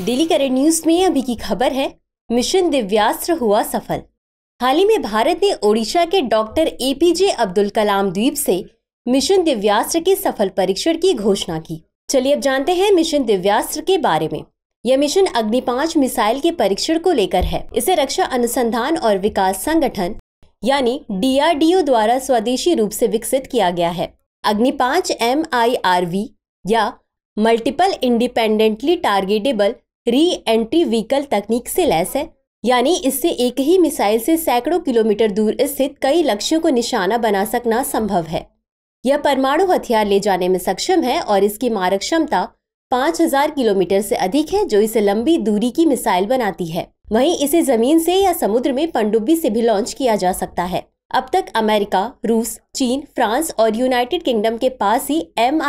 daily current news में अभी की खबर है मिशन दिव्यास्त्र हुआ सफल हाल ही में भारत ने ओडिशा के डॉक्टर एपीजे अब्दुल कलाम द्वीप से मिशन दिव्यास्त्र के सफल परीक्षण की घोषणा की चलिए अब जानते हैं मिशन दिव्यास्त्र के बारे में यह मिशन अग्नि पांच मिसाइल के परीक्षण को लेकर है इसे रक्षा अनुसंधान और विकास संगठन यानी डीआरडीओ द्वारा स्वदेशी रूप से विकसित किया गया है अग्नि पांच एम या multiple independently targetable re entry vehicle तकनीक से लैस है यानी इससे एक ही मिसाइल से सैकड़ों किलोमीटर दूर स्थित कई लक्ष्यों को निशाना बना सकना संभव है यह परमाणु हथियार ले जाने में सक्षम है और इसकी मारक क्षमता 5000 किलोमीटर से अधिक है जो इसे लंबी दूरी की मिसाइल बनाती है वहीं इसे जमीन से या समुद्र में पनडुब्बी से भी लॉन्च किया जा सकता है अब तक अमेरिका रूस चीन फ्रांस और यूनाइटेड किंगडम के पास ही एम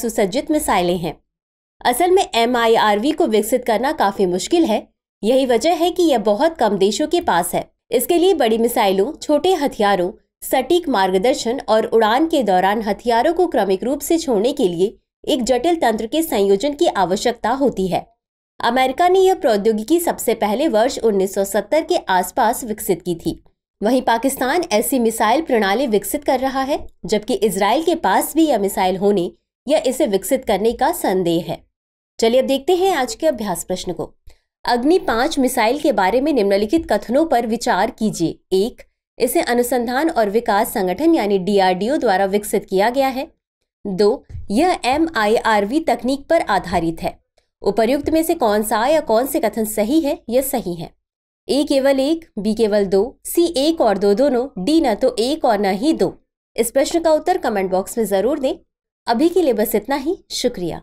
सुसज्जित मिसाइलें हैं असल में एम को विकसित करना काफी मुश्किल है यही वजह है कि यह बहुत कम देशों के पास है इसके लिए बड़ी मिसाइलों छोटे हथियारों सटीक मार्गदर्शन और उड़ान के दौरान हथियारों को क्रमिक रूप से छोड़ने के लिए एक जटिल तंत्र के संयोजन की आवश्यकता होती है अमेरिका ने यह प्रौद्योगिकी सबसे पहले वर्ष 1970 के आसपास विकसित की थी वहीं पाकिस्तान ऐसी मिसाइल प्रणाली विकसित कर रहा है जबकि इसराइल के पास भी यह मिसाइल होने या इसे विकसित करने का संदेह है चलिए अब देखते हैं आज के अभ्यास प्रश्न को अग्नि पांच मिसाइल के बारे में निम्नलिखित कथनों पर विचार कीजिए एक इसे अनुसंधान और विकास संगठन यानी डीआरडीओ द्वारा विकसित किया गया है दो यह एम तकनीक पर आधारित है उपर्युक्त में से कौन सा या कौन से कथन सही है यह सही है ए केवल एक बी केवल दो सी एक और दो दोनों डी न तो एक और न ही दो इस प्रश्न का उत्तर कमेंट बॉक्स में जरूर दें अभी के लिए बस इतना ही शुक्रिया